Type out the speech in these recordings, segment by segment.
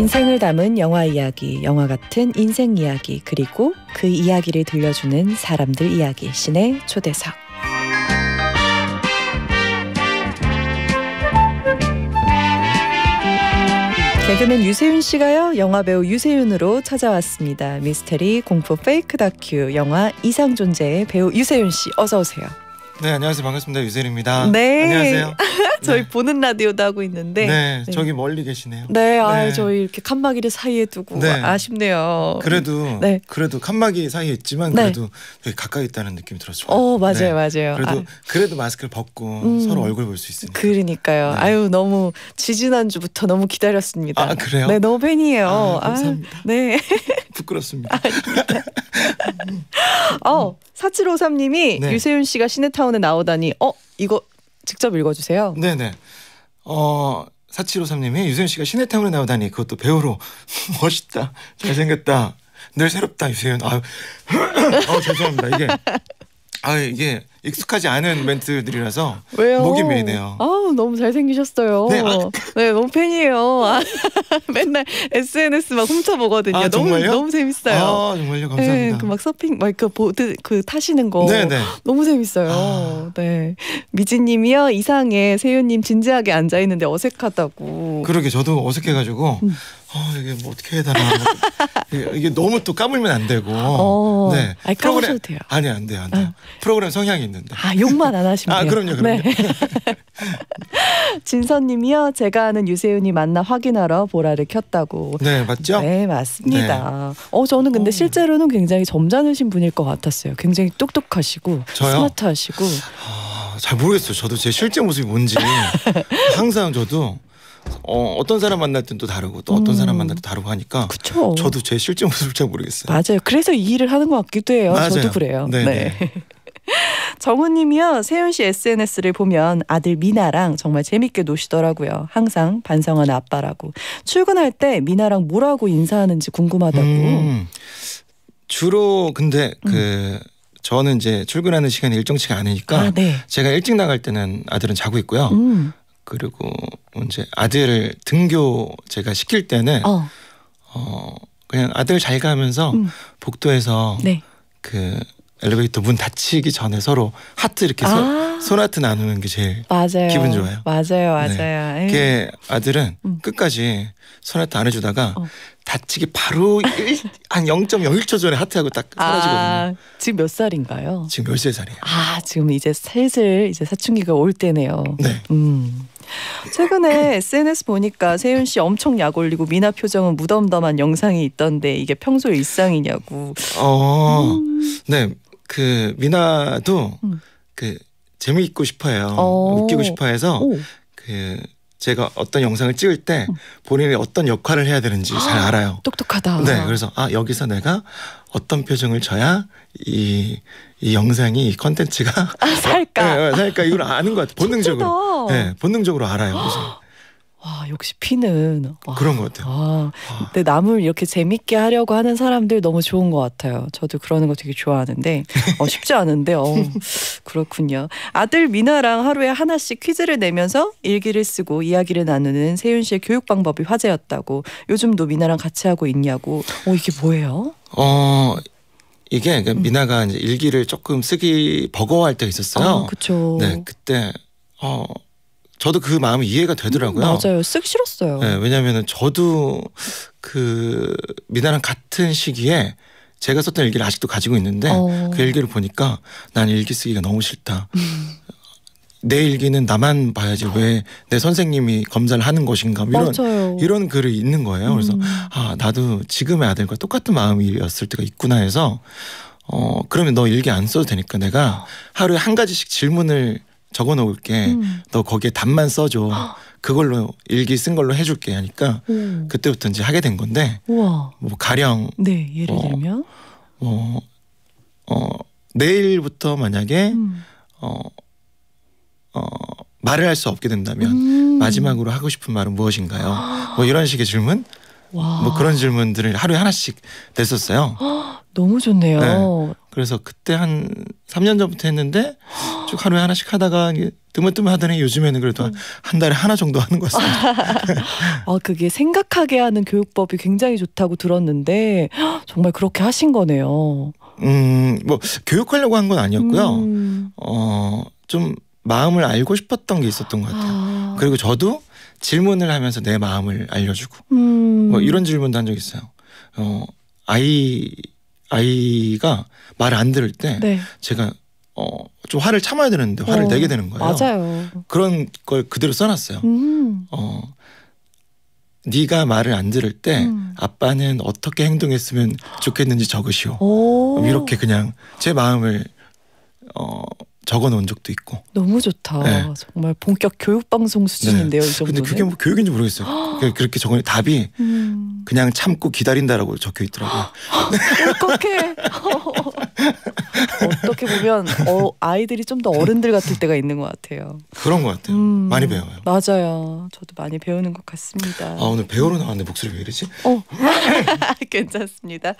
인생을 담은 영화 이야기, 영화 같은 인생 이야기, 그리고 그 이야기를 들려주는 사람들 이야기, 신의 초대석. 개그맨 유세윤 씨가요, 영화배우 유세윤으로 찾아왔습니다. 미스터리 공포, 페이크 다큐, 영화 이상존재의 배우 유세윤 씨, 어서오세요. 네, 안녕하세요. 반갑습니다. 유세입니다 네. 안녕하세요. 저희 네. 보는 라디오도 하고 있는데. 네, 네. 저기 멀리 계시네요. 네, 아, 네. 저희 이렇게 칸막이를 사이에 두고 네. 아쉽네요. 그래도 네. 그래도 칸막이 사이에 있지만 네. 그래도 되게 가까이 있다는 느낌이 들었어요. 어, 맞아요, 네. 맞아요. 그래도 아. 그래도 마스크를 벗고 음. 서로 얼굴 볼 수 있으니까. 그러니까요. 아유, 너무 지지난 주부터 너무 기다렸습니다. 아, 그래요? 네, 너무 팬이에요. 아, 감사합니다. 아, 네. 부끄럽습니다. 아, 어, 4753님이 네. 유세윤 씨가 시네타운에 나오다니 어 이거 직접 읽어주세요. 네네. 어 4753님이 유세윤 씨가 시네타운에 나오다니 그것도 배우로 멋있다 잘생겼다 늘 새롭다 유세윤 아 어, 죄송합니다 이게 아 이게 익숙하지 않은 멘트들이라서 왜요? 목이 메이네요. 아 너무 잘생기셨어요. 네, 아. 네 너무 팬이에요. 아, 맨날 SNS 막 훔쳐보거든요. 아, 너무 너무 재밌어요. 아 정말요 감사합니다. 네, 그막 서핑 막그 보드 그 타시는 거 네네. 네. 너무 재밌어요. 아. 네 미진님이요 이상해 세윤님 진지하게 앉아 있는데 어색하다고. 그러게 저도 어색해가지고. 음. 어, 이게 뭐 어떻게 해야 되나 이게, 이게 너무 또 까불면 안 되고 어, 네 아니, 프로그램 돼요. 아니 안 돼요 안 돼요 어. 프로그램 성향이 있는데. 아 욕만 안 하시면 아, 돼요. 아 그럼요, 그럼요. 네. 진선님이요. 제가 아는 유세윤이 만나 확인하러 보라를 켰다고. 네 맞죠? 네 맞습니다. 네. 어 저는 근데 오. 실제로는 굉장히 점잖으신 분일 것 같았어요. 굉장히 똑똑하시고 저요? 스마트하시고. 아, 잘 모르겠어요. 저도 제 실제 모습이 뭔지 항상 저도 어, 어떤 사람 만날 땐또 다르고 또 어떤 음. 사람 만날 때 다르고 하니까 그쵸. 저도 제 실제 모습을 잘 모르겠어요. 맞아요. 그래서 이 일을 하는 것 같기도 해요. 맞아요. 저도 그래요. 네네. 네. 정우님이요. 세윤 씨 SNS를 보면 아들 미나랑 정말 재밌게 노시더라고요. 항상 반성하는 아빠라고. 출근할 때 미나랑 뭐라고 인사하는지 궁금하다고. 음, 주로 근데 음. 그 음. 저는 이제 출근하는 시간이 일정치가 않으니까 아, 네. 제가 일찍 나갈 때는 아들은 자고 있고요. 음. 그리고 이제 아들을 등교 제가 시킬 때는 어, 어 그냥 아들 잘 가면서 음. 복도에서 네. 그 엘리베이터 문 닫히기 전에 서로 하트 이렇게 아 소, 손하트 나누는 게 제일 맞아요. 기분 좋아요. 맞아요, 네. 맞아요. 네. 예. 그게 아들은 음. 끝까지 손하트 안 해주다가 어. 다치기 바로 한 0.01초 전에 하트하고 딱 아, 사라지거든요. 아, 지금 몇 살인가요? 지금 13살이에요. 아, 지금 이제 슬슬 이제 사춘기가 올 때네요. 네. 음. 최근에 SNS 보니까 세윤 씨 엄청 약 올리고 미나 표정은 무덤덤한 영상이 있던데 이게 평소 일상이냐고. 어. 음. 네. 그 미나도 음. 그 재미있고 싶어요. 오. 어. 웃기고 싶어해서 그 제가 어떤 영상을 찍을 때 음. 본인이 어떤 역할을 해야 되는지 아, 잘 알아요. 똑똑하다. 네, 그래서 아 여기서 내가 어떤 표정을 줘야 이, 이 영상이 이 컨텐츠가 아, 살까? 네, 살까 이걸 아는 것 같아요. 본능적으로. 예 네, 본능적으로 알아요. 그래서 와 역시 피는 와, 그런 것 같아요. 와, 아. 아. 근데 남을 이렇게 재밌게 하려고 하는 사람들 너무 좋은 것 같아요. 저도 그러는 거 되게 좋아하는데 어, 쉽지 않은데 어, 그렇군요. 아들 미나랑 하루에 하나씩 퀴즈를 내면서 일기를 쓰고 이야기를 나누는 세윤 씨의 교육 방법이 화제였다고. 요즘도 미나랑 같이 하고 있냐고. 어 이게 뭐예요? 어 이게 그러니까 음. 미나가 이제 일기를 조금 쓰기 버거워할 때 있었어요. 아, 그렇죠. 네 그때 어. 저도 그 마음이 이해가 되더라고요. 음, 맞아요. 쓱 싫었어요. 네, 왜냐하면 저도 그 미나랑 같은 시기에 제가 썼던 일기를 아직도 가지고 있는데 어. 그 일기를 보니까 난 일기 쓰기가 너무 싫다. 음. 내 일기는 나만 봐야지 어. 왜내 선생님이 검사를 하는 것인가 이런 맞아요. 이런 글이 있는 거예요. 음. 그래서 아 나도 지금의 아들과 똑같은 마음이었을 때가 있구나 해서 어 그러면 너 일기 안 써도 되니까 내가 어. 하루에 한 가지씩 질문을 적어 놓을게. 음. 너 거기에 답만 써줘. 그걸로 일기 쓴 걸로 해줄게 하니까 오. 그때부터 이제 하게 된 건데 우와. 뭐 가령 네 예를 뭐 어, 들면 뭐 어, 내일부터 만약에 음. 어, 어, 말을 할 수 없게 된다면 음. 마지막으로 하고 싶은 말은 무엇인가요? 아. 뭐 이런 식의 질문 와. 뭐 그런 질문들을 하루에 하나씩 됐었어요 너무 좋네요. 네. 그래서 그때 한 3년 전부터 했는데 쭉 하루에 하나씩 하다가 드문드문 하더니 요즘에는 그래도 음. 한 달에 하나 정도 하는 것 같습니다. 아 그게 생각하게 하는 교육법이 굉장히 좋다고 들었는데 정말 그렇게 하신 거네요. 음뭐 교육하려고 한 건 아니었고요. 음. 어좀 마음을 알고 싶었던 게 있었던 것 같아요. 아. 그리고 저도 질문을 하면서 내 마음을 알려주고 음. 뭐 이런 질문도 한 적 있어요. 어 아이 아이가 말안 들을 때 네. 제가 어좀 화를 참아야 되는데 화를 어, 내게 되는 거예요. 맞아요. 그런 걸 그대로 써놨어요. 음. 어 네가 말을 안 들을 때 음. 아빠는 어떻게 행동했으면 좋겠는지 적으시오. 오. 이렇게 그냥 제 마음을 어 적어놓은 적도 있고. 너무 좋다. 네. 정말 본격 교육 방송 수준인데요, 네. 이정도 근데 그게 뭐 교육인지 모르겠어요. 그렇게 적은 답이 음. 그냥 참고 기다린다라고 적혀 있더라고요. 꿀해 어떻게 보면 어, 아이들이 좀 더 어른들 같을 때가 있는 것 같아요. 그런 것 같아요. 음, 많이 배워요. 맞아요. 저도 많이 배우는 것 같습니다. 아 오늘 배우러 나왔는데 목소리 왜 이러지? 어. 괜찮습니다.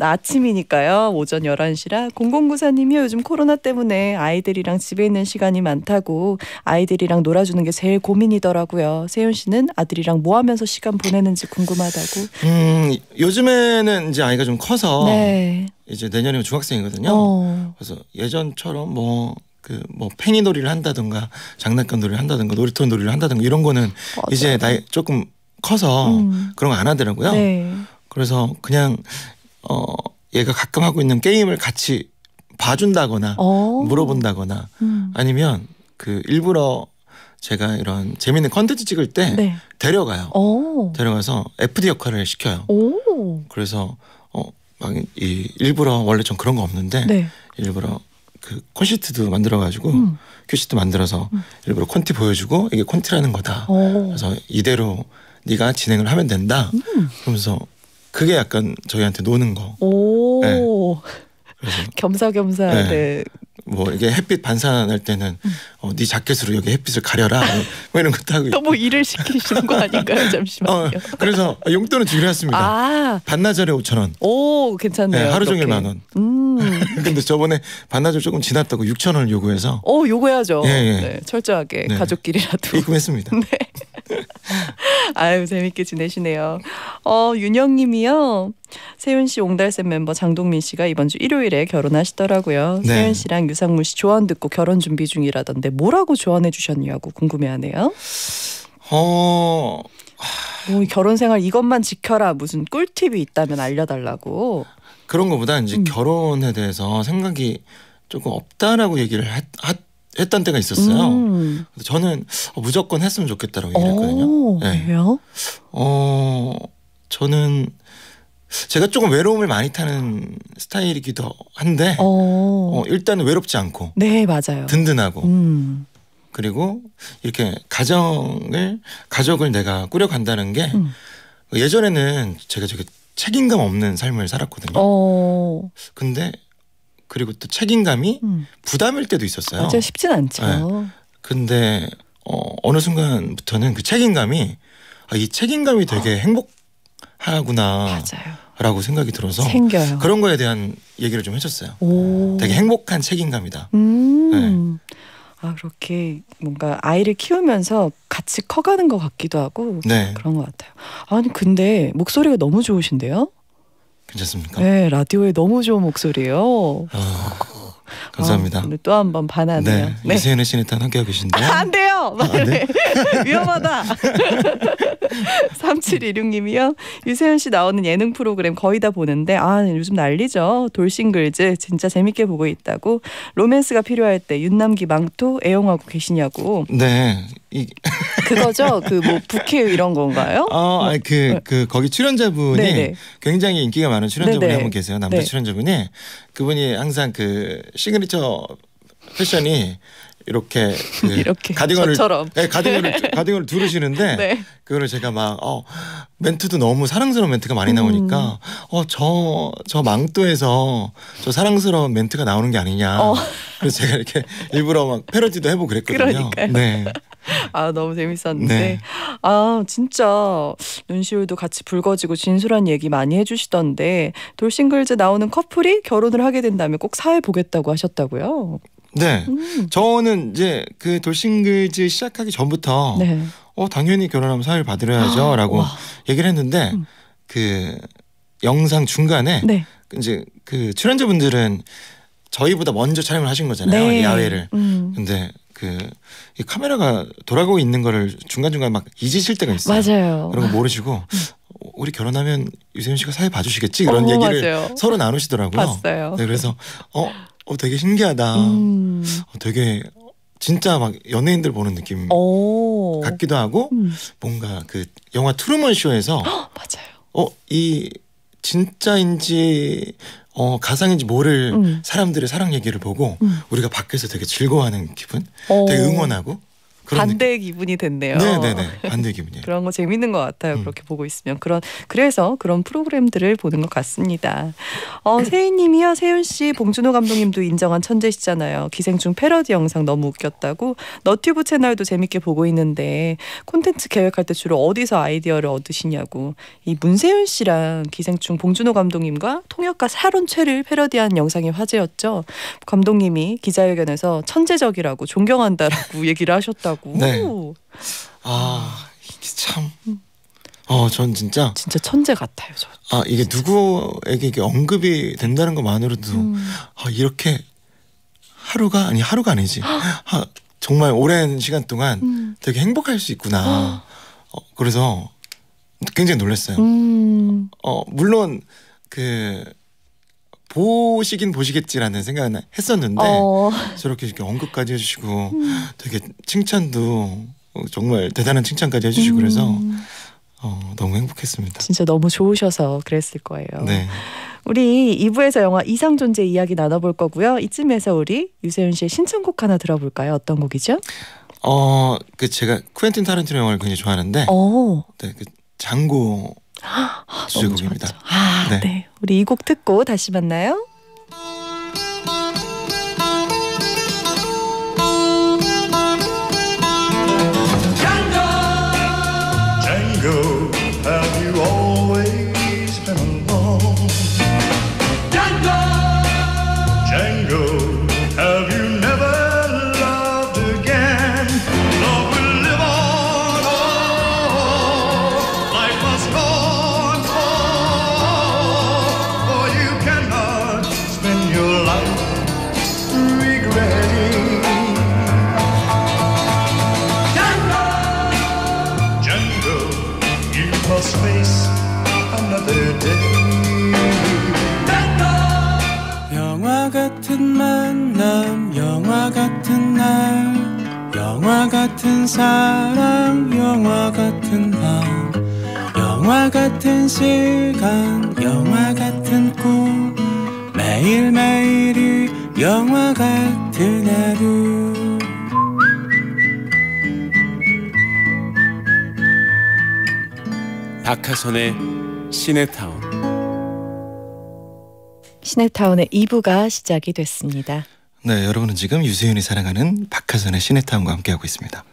아침이니까요. 오전 11시라 0094님이 요즘 코로나 때문에 아이들이랑 집에 있는 시간이 많다고 아이들이랑 놀아주는 게 제일 고민이더라고요. 세윤 씨는 아들이랑 뭐 하면서 시간 보내는지 궁금하다고. 음 요즘에는 이제 아이가 좀 커서 네. 이제 내년이면 중학생이거든요. 어. 그래서 예전처럼 뭐그뭐 그 뭐 팽이 놀이를 한다든가 장난감 놀이를 한다든가 놀이터 놀이를 한다든가 이런 거는 맞아. 이제 나이 조금 커서 음. 그런 거 안 하더라고요. 네. 그래서 그냥 어 얘가 가끔 하고 있는 게임을 같이 봐준다거나 어. 물어본다거나 음. 아니면 그 일부러 제가 이런 재밌는 컨텐츠 찍을 때 네. 데려가요. 오. 어. 데려가서 FD 역할을 시켜요. 오. 그래서 막이 일부러 원래 전 그런 거 없는데 네. 일부러 그 콘시트도 만들어 가지고 음. 큐시트 만들어서 음. 일부러 콘티 보여주고 이게 콘티라는 거다. 오. 그래서 이대로 네가 진행을 하면 된다. 음. 그러면서 그게 약간 저희한테 노는 거. 오. 네. 겸사겸사 네. 네. 뭐 이게 햇빛 반사할 때는 음. 어, 네 자켓으로 여기 햇빛을 가려라 뭐 이런 것도 하고 너무 뭐 일을 시키시는 거 아닌가요 잠시만요 어, 그래서 용돈은 주기로 했습니다 아 반나절에 5천 원오 괜찮네요 네, 하루 종일 만 원. 음. 근데 저번에 반나절 조금 지났다고 6천 원을 요구해서 오 요구해야죠 예, 예. 네, 철저하게 네. 가족끼리라도 입금했습니다 네. 아유 재밌게 지내시네요. 어 윤영님이요. 세윤 씨, 옹달샘 멤버 장동민 씨가 이번 주 일요일에 결혼하시더라고요. 네. 세윤 씨랑 유상무 씨 조언 듣고 결혼 준비 중이라던데 뭐라고 조언해 주셨냐고 궁금해하네요. 어. 뭐 결혼 생활 이것만 지켜라 무슨 꿀팁이 있다면 알려달라고. 그런 거보다 이제 음. 결혼에 대해서 생각이 조금 없다라고 얘기를 했, 했던 때가 있었어요. 음. 저는 어, 무조건 했으면 좋겠다라고 얘기를 했거든요. 어, 네. 왜요? 어, 저는 제가 조금 외로움을 많이 타는 스타일이기도 한데 어, 어 일단 외롭지 않고 네 맞아요 든든하고 음. 그리고 이렇게 가정을 가족을 내가 꾸려간다는 게 음. 예전에는 제가 저게 책임감 없는 삶을 살았거든요. 오. 근데 그리고 또 책임감이 음. 부담일 때도 있었어요. 맞아 쉽진 않죠. 네. 근데 어, 어느 순간부터는 그 책임감이 아, 이 책임감이 되게 어. 행복하구나. 맞아요. 라고 생각이 들어서 생겨요. 그런 거에 대한 얘기를 좀 해줬어요. 오. 되게 행복한 책임감이다. 음. 네. 아 그렇게 뭔가 아이를 키우면서 같이 커가는 것 같기도 하고 네. 그런 것 같아요. 아니 근데 목소리가 너무 좋으신데요? 괜찮습니까? 네, 라디오에 너무 좋은 목소리예요. 어, 감사합니다. 아, 또한 번 반하네요. 네, 네. 이세윤의 신이탄 함께하고 계신데요. 아, 네. 아, 네. 위험하다. 3716님이요. 유세윤 씨 나오는 예능 프로그램 거의 다 보는데 아 요즘 난리죠. 돌싱글즈 진짜 재밌게 보고 있다고 로맨스가 필요할 때 윤남기 망토 애용하고 계시냐고. 네. 이... 그거죠. 그뭐 부캐 이런 건가요? 어, 아 뭐. 그그 네. 그 거기 출연자분이 네네. 네. 굉장히 인기가 많은 출연자분이 네, 한분 계세요. 남자 네. 출연자분이 그분이 항상 그 시그니처 패션이 이렇게, 그 이렇게 가디건을 저처럼. 네, 가디건을 가디건을 두르시는데 네. 그거를 제가 막 어, 멘트도 너무 사랑스러운 멘트가 많이 음. 나오니까 어저저 저 망토에서 저 사랑스러운 멘트가 나오는 게 아니냐. 어. 그래서 제가 이렇게 일부러 막 패러디도 해보고 그랬거든요. 그러니까요. 네. 아 너무 재밌었는데 네. 아 진짜 눈시울도 같이 붉어지고 진솔한 얘기 많이 해주시던데 돌싱글즈 나오는 커플이 결혼을 하게 된다면 꼭 사회 보겠다고 하셨다고요? 네. 음. 저는 이제 그 돌싱글즈 시작하기 전부터 네. 어 당연히 결혼하면 사회를 받으려야죠라고 아, 얘기를 했는데 음. 그 영상 중간에 네. 이제 그 출연자분들은 저희보다 먼저 촬영을 하신 거잖아요 네. 야외를. 음. 근데 그 카메라가 돌아가고 있는 거를 중간 중간 막 잊으실 때가 있어요. 맞아요. 그런 거 모르시고 음. 어, 우리 결혼하면 유세윤 씨가 사회 봐주시겠지 그런 어, 얘기를 맞아요. 서로 나누시더라고요. 봤어요. 네, 그래서 어어 되게 신기하다. 음. 어, 되게 진짜 막 연예인들 보는 느낌 오. 같기도 하고 음. 뭔가 그 영화 트루먼 쇼에서 헉, 맞아요. 어이 진짜인지 어 가상인지 모를 음. 사람들의 사랑 얘기를 보고 음. 우리가 밖에서 되게 즐거워하는 기분, 오. 되게 응원하고 반대 기분이 됐네요. 네네네 네, 네. 반대 기분이에요. 그런 거 재밌는 것 같아요. 음. 그렇게 보고 있으면 그런 그래서 그런 프로그램들을 보는 것 같습니다. 어, 세희님이요 세윤 씨 봉준호 감독님도 인정한 천재시잖아요. 기생충 패러디 영상 너무 웃겼다고 너튜브 채널도 재밌게 보고 있는데 콘텐츠 계획할 때 주로 어디서 아이디어를 얻으시냐고 이 문세윤 씨랑 기생충 봉준호 감독님과 통역가 사론최를 패러디한 영상이 화제였죠. 감독님이 기자회견에서 천재적이라고 존경한다라고 얘기를 하셨다고. 하신다고. 네. 아 이게 참. 어, 전 진짜 진짜 천재 같아요. 저. 아 이게 진짜. 누구에게 이게 언급이 된다는 것만으로도 음. 아, 이렇게 하루가 아니 하루가 아니지. 아, 정말 오랜 시간 동안 음. 되게 행복할 수 있구나. 어, 그래서 굉장히 놀랐어요. 음. 어 물론 그 보시긴 보시겠지라는 생각은 했었는데 어... 저렇게 이렇게 언급까지 해주시고 음. 되게 칭찬도 어, 정말 대단한 칭찬까지 해주시고 음. 그래서 어, 너무 행복했습니다. 진짜 너무 좋으셔서 그랬을 거예요. 네. 우리 2부에서 영화 이상 존재 이야기 나눠볼 거고요. 이쯤에서 우리 유세윤 씨의 신청곡 하나 들어볼까요? 어떤 곡이죠? 어, 그 제가 쿠엔틴 타란티노 영화를 굉장히 좋아하는데, 오. 네, 그 장고 수제곡입니다. 아, 아, 네. 네. 우리 이 곡 듣고 다시 만나요. must face another day. 영화 같은 만남, 영화 같은 날, 영화 같은 사랑 영화 같은 밤, 영화 같은 시간, 영화 같은 꿈, 매일매일이 영화 같은 하루. 박하선의 시네타운 시네타운의 2부가 시작이 됐습니다. 네, 여러분은 지금 유세윤이 사랑하는 박하선의 시네타운과 함께하고 있습니다.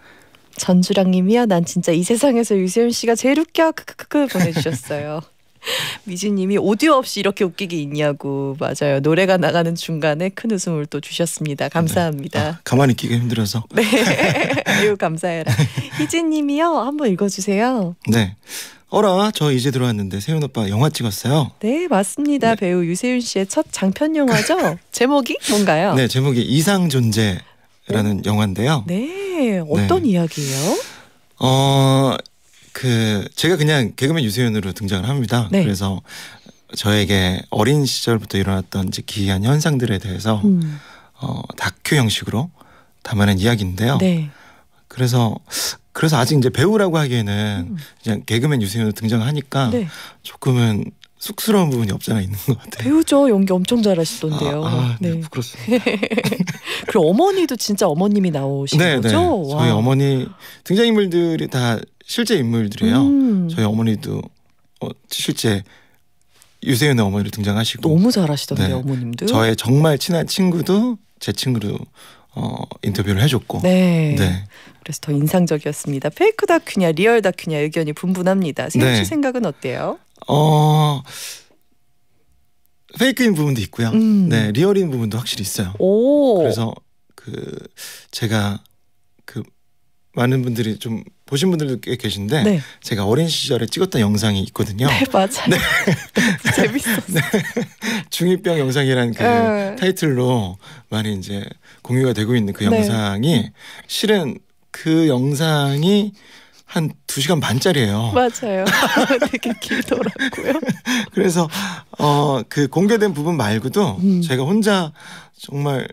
전주랑님이야난 진짜 이 세상에서 유세윤 씨가 제일 웃겨 크크크크 보내주셨어요. 미진님이 오디오 없이 이렇게 웃기기 있냐고 맞아요. 노래가 나가는 중간에 큰 웃음을 또 주셨습니다. 감사합니다. 네. 아, 가만히 있기가 힘들어서. 네, 아유 감사해라. 희진님이요, 한번 읽어주세요. 네. 어라 저 이제 들어왔는데 세윤 오빠 영화 찍었어요. 네 맞습니다. 네. 배우 유세윤 씨의 첫 장편 영화죠. 제목이 뭔가요? 네 제목이 이상 존재라는 오. 영화인데요. 네 어떤 네. 이야기예요? 어그 제가 그냥 개그맨 유세윤으로 등장을 합니다. 네. 그래서 저에게 어린 시절부터 일어났던 이제 기이한 현상들에 대해서 음. 어, 다큐 형식으로 담아낸 이야기인데요. 네. 그래서 그래서 아직 이제 배우라고 하기에는 음. 그냥 개그맨 유세윤으로 등장하니까 네. 조금은 쑥스러운 부분이 없잖아 있는 것 같아요. 배우죠. 연기 엄청 잘하시던데요. 아, 아, 네. 네, 부끄럽습니다. 그리고 어머니도 진짜 어머님이 나오시 네, 거죠? 네. 저희 어머니 등장인물들이 다 실제 인물들이에요. 음. 저희 어머니도 어, 실제 유세윤의 어머니로 등장하시고 너무 잘하시던데 네. 어머님도 저의 정말 친한 친구도 제 친구로 어, 인터뷰를 해줬고. 네. 네. 그래서 더 인상적이었습니다. 페이크 다큐냐 리얼 다큐냐 의견이 분분합니다. 세윤 씨 네. 생각은 어때요? 어 페이크인 부분도 있고요. 음. 네 리얼인 부분도 확실히 있어요. 오. 그래서 그 제가 그 많은 분들이 좀 보신 분들도 꽤 계신데 네. 제가 어린 시절에 찍었던 영상이 있거든요. 네 맞아요. 네. 재밌었어요. 네. 중이병 영상이라는그 에. 네. 타이틀로 많이 이제 공유가 되고 있는 그 네. 영상이 네. 실은 그 영상이 한 두시간 반짜리예요. 맞아요. 되게 길더라고요. 그래서 어 그 공개된 부분 말고도 음. 제가 혼자 정말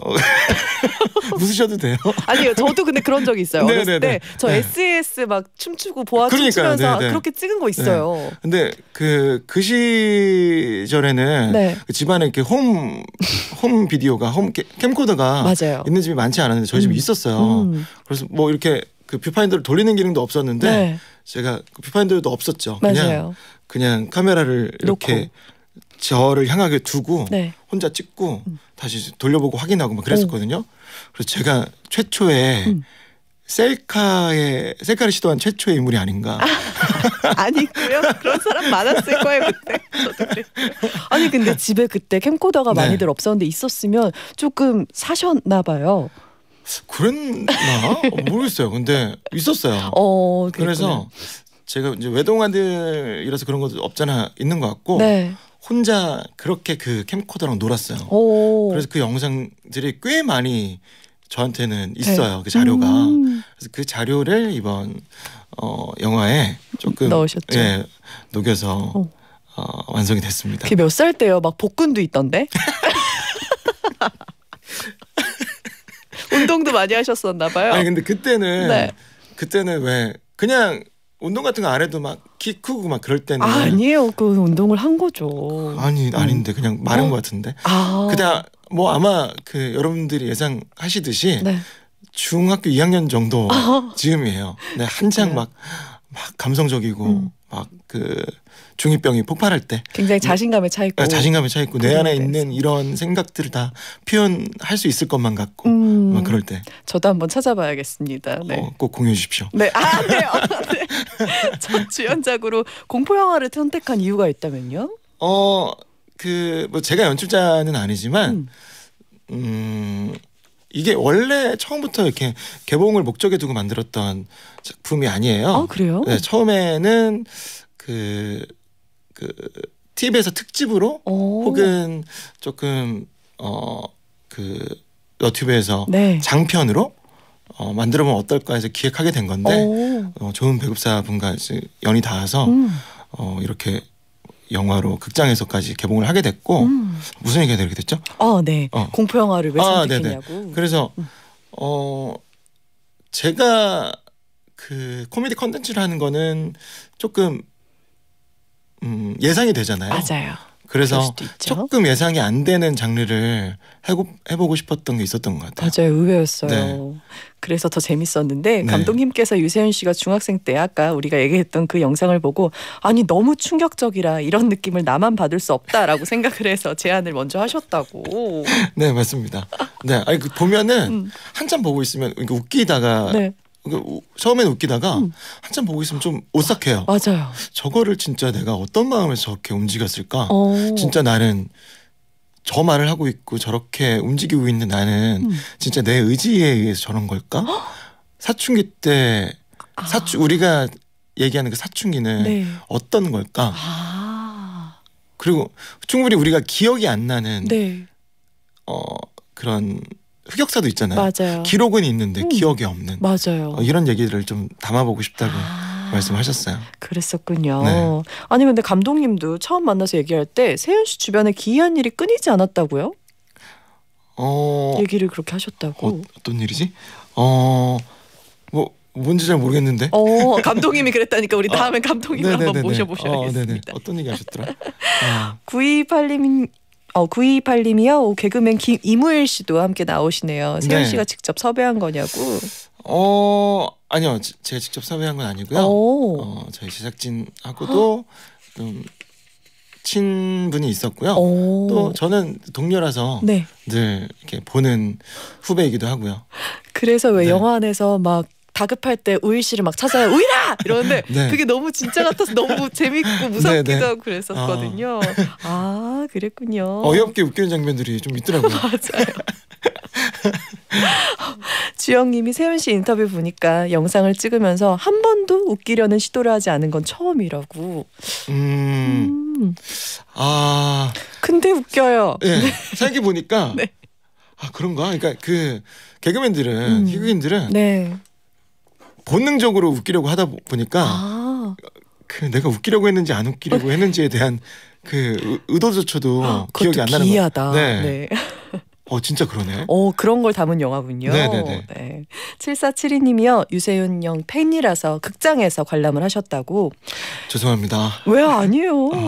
어. 웃으셔도 돼요. 아니요, 저도 근데 그런 적이 있어요. 네, 어렸을 네, 때저 네. SES 막 춤추고 보아 춤추면서 그렇게 찍은 거 있어요. 네. 근데 그그 그 시절에는 네. 그 집안에 이렇게 홈 홈 비디오가 홈 캠코더가 맞아요. 있는 집이 많지 않았는데 저희 집이 음. 있었어요. 음. 그래서 뭐 이렇게 그 뷰파인더를 돌리는 기능도 없었는데 네. 제가 그 뷰파인더도 없었죠. 그냥 맞아요. 그냥 카메라를 이렇게 놓고. 저를 향하게 두고 네. 혼자 찍고 음. 다시 돌려보고 확인하고 막 그랬었거든요. 오. 그래서 제가 최초에 음. 셀카의 셀카를 시도한 최초의 인물이 아닌가? 아, 니고요 그런 사람 많았을 거예요 그때. 아니 근데 집에 그때 캠코더가 네. 많이들 없었는데 있었으면 조금 사셨나 봐요. 그랬나 모르겠어요. 근데 있었어요. 어, 그래서 제가 이제 외동아들이라서 그런 것도 없잖아 있는 것 같고. 네. 혼자 그렇게 그 캠코더랑 놀았어요. 오. 그래서 그 영상들이 꽤 많이 저한테는 네. 있어요. 네. 그 자료가. 음. 그래서 그 자료를 이번 어, 영화에 조금 넣으셨죠. 예, 녹여서 어. 완성이 됐습니다. 그게 몇살 때요? 막 복근도 있던데. 운동도 많이 하셨었나 봐요. 아니 근데 그때는 네. 그때는 왜 그냥 운동 같은 거 안 해도 막 키 크고 막 그럴 때는 아, 아니에요. 그 운동을 한 거죠. 아니 음. 아닌데 그냥 말한 어? 것 같은데. 아. 그때 뭐 아마 그 여러분들이 예상하시듯이 네. 중학교 2학년 정도 아. 즈음이에요. 네, 한창 네. 막막 감성적이고 음. 막그 중이병이 폭발할 때 굉장히 자신감에 차 있고 네, 자신감에 차 있고 내 안에 그래서. 있는 네. 이런 생각들을 다 표현할 수 있을 것만 같고 음. 막 그럴 때 저도 한번 찾아봐야겠습니다. 네. 어, 꼭 공유해 주십시오. 네, 아, 네. 어, 네. 주연작으로 공포 영화를 선택한 이유가 있다면요? 어, 그 뭐 제가 연출자는 아니지만 음, 음 이게 원래 처음부터 이렇게 개봉을 목적에 두고 만들었던 작품이 아니에요. 아, 그래요? 네, 처음에는 그, 그, TV에서 특집으로 오. 혹은 조금, 어, 그, 너튜브에서 네. 장편으로 어, 만들어보면 어떨까 해서 기획하게 된 건데, 어, 좋은 배급사 분과 연이 닿아서 음. 어, 이렇게 영화로 극장에서까지 개봉을 하게 됐고 음. 무슨 얘기가 되게 됐죠? 아, 네. 어. 공포 영화를 왜 아, 네, 네. 선택했냐고. 아, 그래서 음. 어 제가 그 코미디 컨텐츠를 하는 거는 조금 음, 예상이 되잖아요. 맞아요. 그래서 조금 예상이 안 되는 장르를 해고, 해보고 싶었던 게 있었던 것 같아요. 맞아요. 의외였어요. 네. 그래서 더 재밌었는데 네. 감독님께서 유세윤 씨가 중학생 때 아까 우리가 얘기했던 그 영상을 보고 아니 너무 충격적이라 이런 느낌을 나만 받을 수 없다라고 생각을 해서 제안을 먼저 하셨다고. 네 맞습니다. 네 아니 그 보면은 음. 한참 보고 있으면 웃기다가 네. 그러니까 처음엔 웃기다가 음. 한참 보고 있으면 좀 오싹해요. 맞아요. 저거를 진짜 내가 어떤 마음에서 저렇게 움직였을까? 오. 어. 진짜 나는 저 말을 하고 있고 저렇게 움직이고 있는 나는 음. 진짜 내 의지에 의해서 저런 걸까? 헉? 사춘기 때 아. 사춘 우리가 얘기하는 그 사춘기는 네. 어떤 걸까? 아. 그리고 충분히 우리가 기억이 안 나는 네. 어 그런 흑역사도 있잖아요. 맞아요. 기록은 있는데 음. 기억이 없는. 맞아요. 어, 이런 얘기를 좀 담아보고 싶다고. 아. 말씀하셨어요. 그랬었군요. 네. 아니 근데 감독님도 처음 만나서 얘기할 때 세윤 씨 주변에 기이한 일이 끊이지 않았다고요? 어... 얘기를 그렇게 하셨다고. 어, 어떤 일이지? 어... 뭐 뭔지 잘 모르겠는데. 어, 감독님이 그랬다니까 우리 아. 다음에 어, 감독님 한번 모셔보셔야겠습니다. 어, 어떤 얘기 하셨더라? 어. 9 2 8 2 어, 9 2 8님이요 오, 개그맨 김이무일 씨도 함께 나오시네요. 세현 네. 씨가 직접 섭외한 거냐고. 어 아니요 지, 제가 직접 섭외한 건 아니고요. 어, 저희 제작진하고도 좀 친분이 있었고요. 오. 또 저는 동료라서 네. 늘 이렇게 보는 후배이기도 하고요. 그래서 왜 네. 영화 안에서 막 다급할 때 우일 씨를 막 찾아요. 우일아! 이러는데 네. 그게 너무 진짜 같아서 너무 재밌고 무섭기도 네네. 네. 하고 그랬었거든요. 아. 아. 그랬군요. 어이없게 웃기는 장면들이 좀 있더라고요. 맞아요. 주영님이 세윤 씨 인터뷰 보니까 영상을 찍으면서 한 번도 웃기려는 시도를 하지 않은 건 처음이라고. 음. 음. 아. 근데 웃겨요. 예. 네. 생각해 보니까. 네. 아 그런가? 그러니까 그 개그맨들은 음. 희극인들은 네. 본능적으로 웃기려고 하다 보니까 아. 그 내가 웃기려고 했는지 안 웃기려고 했는지에 대한 그 의도조차도 아, 기억이 안 나는 거예요. 네. 네. 어 진짜 그러네. 어 그런 걸 담은 영화군요. 네네네. 네. 7472님이요. 유세윤 영 팬이라서 극장에서 관람을 하셨다고. 죄송합니다. 왜 아니에요. 아,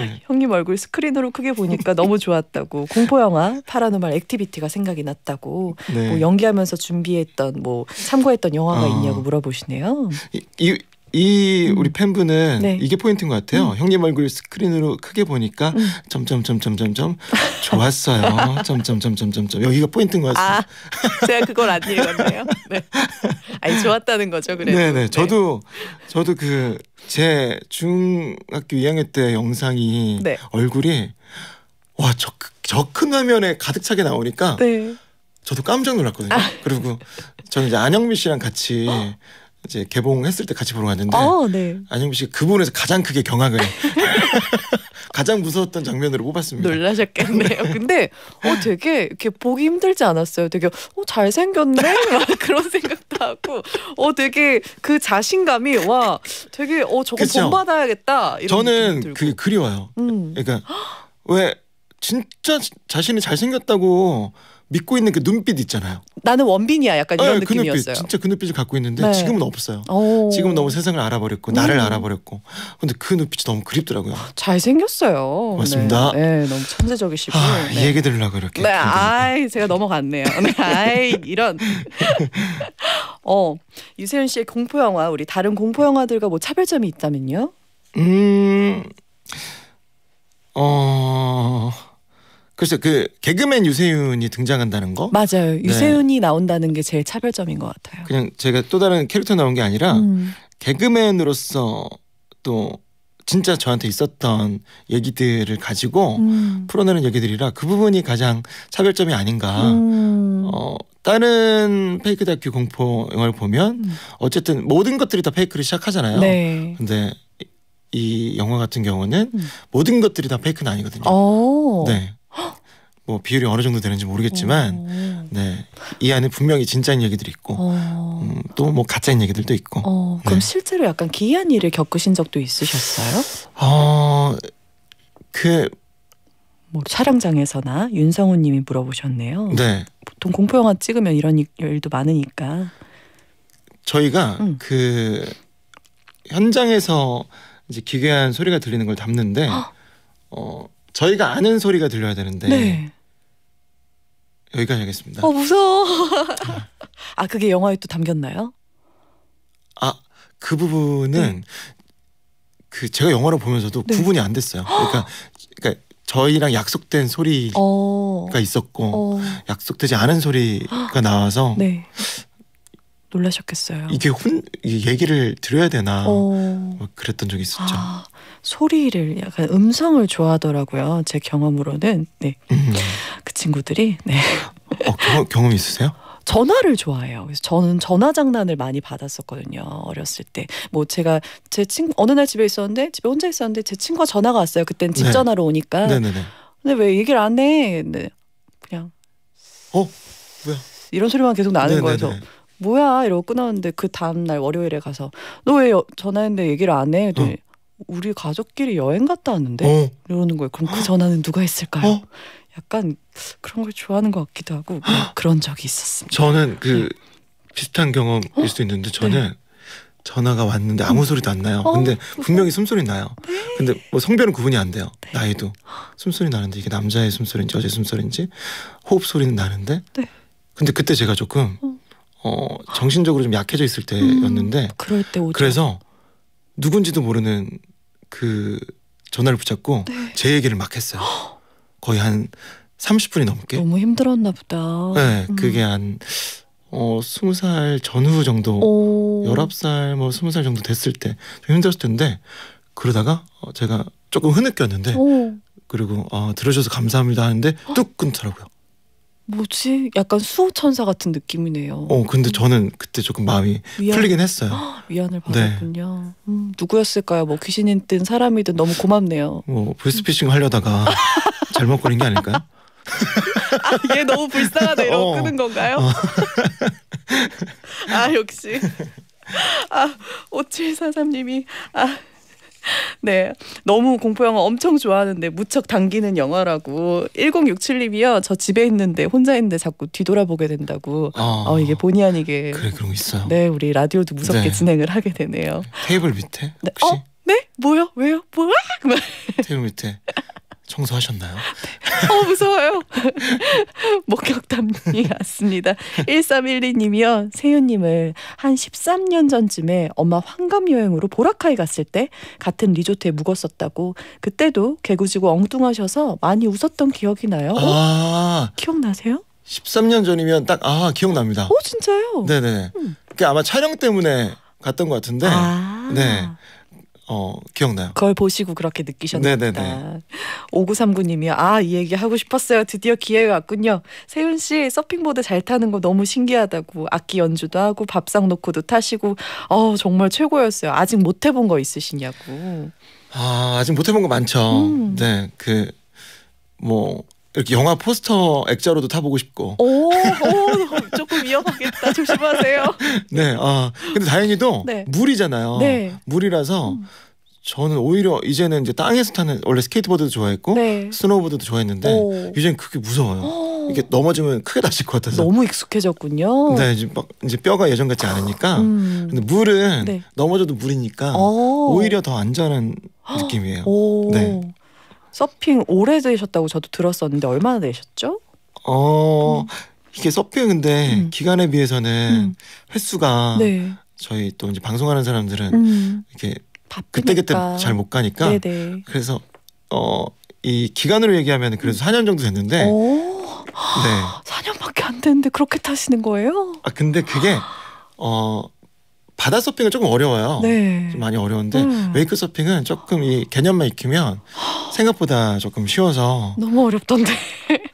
네. 형님 얼굴 스크린으로 크게 보니까 너무 좋았다고. 공포 영화 파라노말 액티비티가 생각이 났다고. 네. 뭐 연기하면서 준비했던 뭐 참고했던 영화가 아, 있냐고 물어보시네요. 이, 이이 음. 우리 팬분은 네. 이게 포인트인 것 같아요. 음. 형님 얼굴 스크린으로 크게 보니까 음. 점점점점점점 좋았어요. 점점점점점점 여기가 포인트인 것같아요 제가 그걸 안 읽었네요. 네. 아니 좋았다는 거죠, 그래도. 네네. 네. 네. 저도 저도 그 제 중학교 2학년 때 영상이 네. 얼굴이 와 저 저 큰 화면에 가득 차게 나오니까 네. 저도 깜짝 놀랐거든요. 아. 그리고 저는 이제 안영미 씨랑 같이 이제 개봉했을 때 같이 보러 갔는데 어, 네. 안영미 씨그 부분에서 가장 크게 경악을 가장 무서웠던 장면으로 뽑았습니다. 놀라셨겠네요. 네. 근데 어 되게 이렇게 보기 힘들지 않았어요. 되게 어 잘생겼네 막 그런 생각도 하고 어 되게 그 자신감이 와 되게 어 저거 돈 받아야겠다. 저는 그 그리워요. 음. 그러니까 왜 진짜 자신이 잘생겼다고 믿고 있는 그 눈빛 있잖아요. 나는 원빈이야 약간 이런 네, 그 느낌이었어요. 눈빛, 진짜 그 눈빛을 갖고 있는데 네. 지금은 없어요. 오. 지금은 너무 세상을 알아버렸고 나를 음. 알아버렸고 근데 그 눈빛이 너무 그립더라고요. 아, 잘 생겼어요. 맞습니다. 네, 네 너무 천재적이시고. 아, 네. 얘기 들으려고 이렇게. 네, 아이 제가 넘어갔네요. 네, 아이 이런. 어 유세윤 씨의 공포 영화 우리 다른 공포 영화들과 뭐 차별점이 있다면요? 음, 어. 글쎄 그 개그맨 유세윤이 등장한다는 거 맞아요. 네. 유세윤이 네. 나온다는 게 제일 차별점인 것 같아요. 그냥 제가 또 다른 캐릭터 나온 게 아니라 음. 개그맨으로서 또 진짜 저한테 있었던 얘기들을 가지고 음. 풀어내는 얘기들이라 그 부분이 가장 차별점이 아닌가. 음. 어, 다른 페이크 다큐 공포 영화를 보면 음. 어쨌든 모든 것들이 다 페이크를 시작하잖아요. 네. 근데 이 영화 같은 경우는 음. 모든 것들이 다 페이크는 아니거든요. 오. 어. 네. 뭐 비율이 어느 정도 되는지 모르겠지만 오. 어. 네. 이 안에 분명히 진짜인 얘기들이 있고 어. 음, 또뭐 가짜인 얘기들도 있고. 어, 그럼 네. 실제로 약간 기이한 일을 겪으신 적도 있으셨어요? 어, 그뭐 촬영장에서나 윤성훈 님이 물어보셨네요. 네. 보통 공포 영화 찍으면 이런 일도 많으니까. 저희가 음. 그 현장에서 이제 기괴한 소리가 들리는 걸 담는데 어, 저희가 아는 소리가 들려야 되는데 네. 여기까지 하겠습니다. 어 무서워. 아 그게 영화에 또 담겼나요? 아 그 부분은 네. 그 제가 영화를 보면서도 네. 구분이 안 됐어요. 그러니까 그러니까 저희랑 약속된 소리가 어... 있었고 어... 약속되지 않은 소리가 나와서 네. 놀라셨겠어요. 이게 혼 얘기를 드려야 되나 어... 뭐 그랬던 적이 있었죠. 아, 소리를 약간 음성을 좋아하더라고요. 제 경험으로는 네. 음. 그 친구들이 네. 어, 경험, 경험 있으세요? 전화를 좋아해요. 그래서 저는 전화 장난을 많이 받았었거든요. 어렸을 때. 뭐 제가 제 친구 어느 날 집에 있었는데 집에 혼자 있었는데 제 친구가 전화가 왔어요. 그땐 집 네. 전화로 오니까. 네네네. 근데 왜 얘기를 안 해? 네. 그냥 어뭐 이런 소리만 계속 나는 네네네. 거예요. 그래서 뭐야 이러고 끊었는데 그 다음 날 월요일에 가서 너 왜 전화했는데 얘기를 안 해? 어. 우리 가족끼리 여행 갔다 왔는데 어. 이러는 거예요. 그럼 그 전화는 누가 했을까요? 어? 약간 그런 걸 좋아하는 것 같기도 하고 뭐 그런 적이 있었습니다. 저는 그 네. 비슷한 경험일 어? 수도 있는데 네. 저는 네. 전화가 왔는데 아무 어? 소리도 안 나요. 어, 근데 분명히 숨소리 나요. 네. 근데 뭐 성별은 구분이 안 돼요. 네. 나이도 숨소리 나는데 이게 남자의 숨소리인지 여자의 숨소리인지 호흡 소리는 나는데 네. 근데 그때 제가 조금 어, 어 정신적으로 좀 약해져 있을 음, 때였는데 음, 그럴 때 오죠. 그래서 누군지도 모르는 그 전화를 붙잡고 네. 제 얘기를 막 했어요. 거의 한 30분이 넘게. 너무 힘들었나 보다. 네, 음. 그게 한 어, 20살 전후 정도, 오. 19살 뭐 20살 정도 됐을 때 좀 힘들었을 텐데 그러다가 어, 제가 조금 흐느꼈는데 오. 그리고 어, 들으셔서 감사합니다 하는데 뚝 끊더라고요. 뭐지? 약간 수호 천사 같은 느낌이네요. 어, 근데 저는 그때 조금 마음이 위안, 풀리긴 했어요. 위안을 네. 받았군요. 네. 음, 누구였을까요? 뭐 귀신이든 사람이든 너무 고맙네요. 뭐 보이스피싱 하려다가 잘못 걸린 게 아닐까요? 아, 얘 너무 불쌍하다 이 어. 끄는 건가요? 어. 아, 역시. 아, 5743님이 아 네. 너무 공포 영화 엄청 좋아하는데 무척 당기는 영화라고 1067님이요. 저 집에 있는데 혼자 있는데 자꾸 뒤돌아보게 된다고. 어, 어 이게 본의 아니게 그래 그런 거 있어요. 네, 우리 라디오도 무섭게 네. 진행을 하게 되네요. 테이블 밑에 네. 혹시? 네? 어? 네? 뭐요? 왜요? 뭐야? 테이블 밑에 청소하셨나요? 어 무서워요. 목격담이 왔습니다. 1312님이요. 세윤님을 한 13년 전쯤에 엄마 환갑 여행으로 보라카이 갔을 때 같은 리조트에 묵었었다고 그때도 개구지고 엉뚱하셔서 많이 웃었던 기억이 나요. 아 기억나세요? 13년 전이면 딱아 기억납니다. 어 진짜요? 네네. 음. 그 아마 촬영 때문에 갔던 것 같은데. 아 네. 어 기억나요. 그걸 보시고 그렇게 느끼셨나보다. 5 9님이요아이 얘기 하고 싶었어요. 드디어 기회가 왔군요. 세윤 씨 서핑보드 잘 타는 거 너무 신기하다고 악기 연주도 하고 밥상 놓고도 타시고 어 정말 최고였어요. 아직 못 해본 거 있으시냐고. 아 아직 못 해본 거 많죠. 음. 네그 뭐 이렇게 영화 포스터 액자로도 타보고 싶고. 오, 오 조금 위험하겠다. 조심하세요. 네, 아 근데 다행히도 네. 물이잖아요. 네. 물이라서. 음. 저는 오히려 이제는 이제 땅에서 타는 원래 스케이트보드도 좋아했고 네. 스노우보드도 좋아했는데 요즘 그게 무서워요. 어. 이게 넘어지면 크게 다칠 것 같아서 너무 익숙해졌군요. 네, 이제 막 이제 뼈가 예전 같지 않으니까. 음. 근데 물은 네. 넘어져도 물이니까 어. 오. 히려더 안전한 느낌이에요. 네. 서핑 오래 되셨다고 저도 들었었는데 얼마나 되셨죠? 어 음. 이게 서핑 근데 음. 기간에 비해서는 음. 횟수가 네. 저희 또 이제 방송하는 사람들은 음. 이렇게 바쁘니까. 그때 그때 잘 못 가니까 네네. 네. 그래서 어 이 기간으로 얘기하면 그래도 4년 음. 정도 됐는데 오. 네 4년밖에 안 됐는데 그렇게 타시는 거예요? 아 근데 그게 어 바다 서핑은 조금 어려워요. 네. 좀 많이 어려운데 음. 웨이크 서핑은 조금 이 개념만 익히면 생각보다 조금 쉬워서 너무 어렵던데.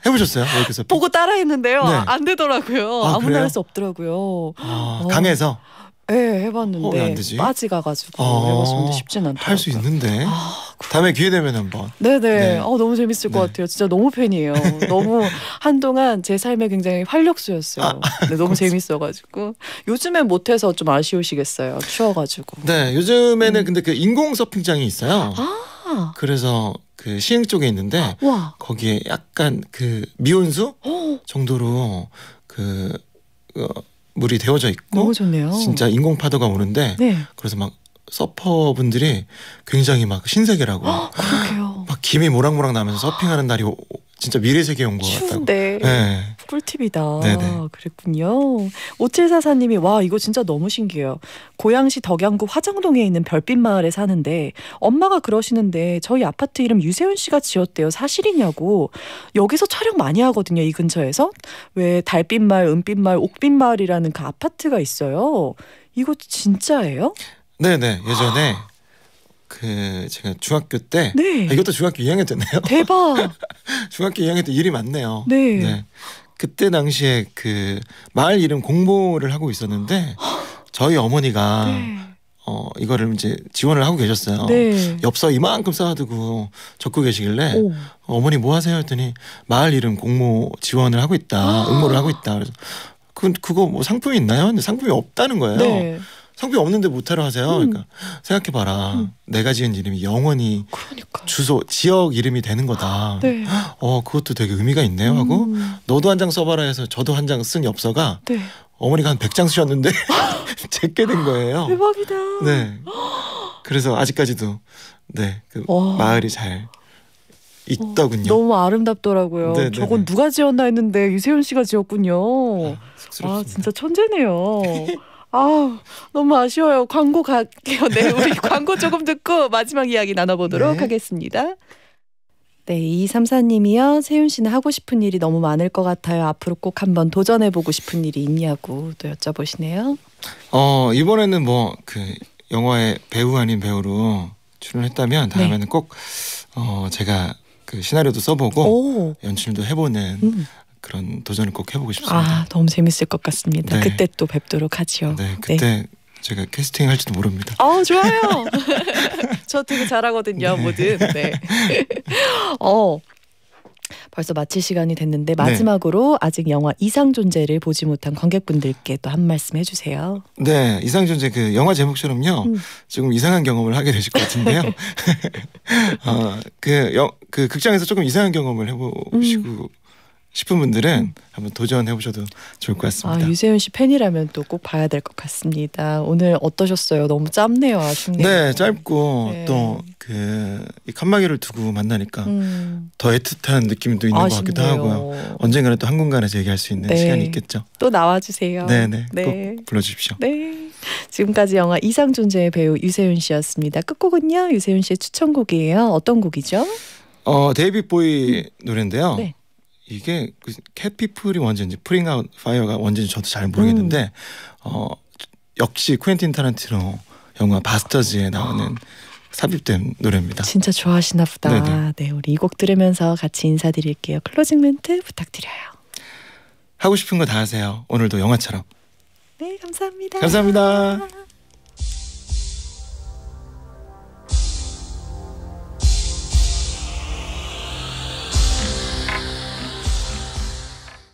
해보셨어요? 웨이크 서핑? 보고 따라했는데요. 네. 안 되더라고요. 아, 무나 할 수 없더라고요. 아, 어. 강해서 네, 해봤는데 어, 안 빠지 가가지고 아, 해봤는데 쉽진 않더할수 있는데 아, 다음에 기회 되면 한번. 네네. 네. 어, 너무 재밌을 네. 같아요. 진짜 너무 팬이에요. 너무 한동안 제 삶에 굉장히 활력소였어요. 아, 네, 너무 재밌어가지고 요즘엔 못해서 좀 아쉬우시겠어요. 추워가지고. 네, 요즘에는 음. 근데 그 인공 서핑장이 있어요. 아. 그래서 그 시흥 쪽에 있는데 와. 거기에 약간 그 미온수 정도로 그 어, 물이 데워져 있고 너무 좋네요. 진짜 인공 파도가 오는데 네. 그래서 막 서퍼분들이 굉장히 막 신세계라고 막 김이 모락모락 나면서 서핑하는 날이 오, 진짜 미래 세계에 온것 같다고. 네. 꿀팁이다. 네네. 그랬군요. 5744님이 와 이거 진짜 너무 신기해요. 고양시 덕양구 화정동에 있는 별빛 마을에 사는데 엄마가 그러시는데 저희 아파트 이름 유세윤 씨가 지었대요. 사실이냐고. 여기서 촬영 많이 하거든요. 이 근처에서. 왜 달빛 마을, 은빛 마을, 옥빛 마을이라는 그 아파트가 있어요. 이거 진짜예요? 네네. 예전에 그 제가 중학교 때 네. 아, 이것도 중학교 2학년 때네요. 대박. 중학교 2학년 때 일이 많네요. 네. 네. 그때 당시에 그 마을 이름 공모를 하고 있었는데 저희 어머니가 네. 어 이거를 이제 지원을 하고 계셨어요. 네. 엽서 이만큼 쌓아두고 적고 계시길래 오. 어머니 뭐 하세요 했더니 마을 이름 공모 지원을 하고 있다, 아. 응모를 하고 있다. 그래서 그 그거 뭐 상품이 있나요? 근데 상품이 없다는 거예요. 네. 성비 없는데 모텔을 하세요. 음. 그러니까 생각해봐라. 음. 내가 지은 이름이 영원히 그러니까 주소 지역 이름이 되는 거다. 아, 네. 어 그것도 되게 의미가 있네요 음. 하고 너도 한 장 써봐라 해서 저도 한 장 쓴 엽서가 네. 어머니가 한 100장 쓰셨는데 제게 된 거예요. 대박이다. 네. 그래서 아직까지도 네그 마을이 잘 있더군요. 어, 너무 아름답더라고요. 네네네. 네, 저건 네. 누가 지었나 했는데 유세윤 씨가 지었군요. 아, 아 진짜 천재네요. 아 너무 아쉬워요. 광고 갈게요. 네, 우리 광고 조금 듣고 마지막 이야기 나눠보도록 네. 하겠습니다. 네, 이삼사님이요. 세윤 씨는 하고 싶은 일이 너무 많을 것 같아요. 앞으로 꼭 한번 도전해보고 싶은 일이 있냐고 또 여쭤보시네요. 어 이번에는 뭐 그 영화의 배우 아닌 배우로 출연했다면 네. 다음에는 네. 꼭 어, 제가 그 시나리오도 써보고 오. 연출도 해보는 음. 그런 도전을 꼭 해보고 싶습니다. 아 너무 재밌을 것 같습니다. 네. 그때 또 뵙도록 하지요. 네, 네. 그때 네. 제가 캐스팅 할지도 모릅니다. 어 좋아요. 저 되게 잘하거든요, 네. 뭐든. 네. 어. 벌써 마칠 시간이 됐는데 네. 마지막으로 네. 아직 영화 이상 존재를 보지 못한 관객분들께 또 한 말씀 해주세요. 네, 이상 존재 그 영화 제목처럼요. 음. 지금 이상한 경험을 하게 되실 것 같은데요. 어그 그 극장에서 조금 이상한 경험을 해보시고. 음. 싶은 분들은 한번 도전해 보셔도 좋을 것 아, 같습니다. 아, 유세윤 씨 팬이라면 또 꼭 봐야 될 것 같습니다. 오늘 어떠셨어요? 너무 짧네요, 아쉽네요. 네, 짧고 네. 또그 칸막이를 두고 만나니까 음. 더 애틋한 느낌도 있는 아쉽네요. 것 같기도 하고요. 언젠가는 또 한 공간에서 얘기할 수 있는 네. 시간이 있겠죠. 또 나와주세요. 네, 네, 네. 꼭 불러주십시오. 네. 지금까지 영화 이상존재의 배우 유세윤 씨였습니다. 끝곡은요, 유세윤 씨의 추천곡이에요. 어떤 곡이죠? 어, 데이비 보이 노래인데요. 네. 이게 그 캣피플이 원제인지 프링아 파이어가 원제인지 저도 잘 모르겠는데 음. 어 역시 쿠엔틴 타란티노 영화 바스터즈에 나오는 어. 삽입된 노래입니다. 진짜 좋아하시나 보다. 네네. 네, 우리 이 곡 들으면서 같이 인사드릴게요. 클로징 멘트 부탁드려요. 하고 싶은 거 다 하세요. 오늘도 영화처럼. 네, 감사합니다. 감사합니다.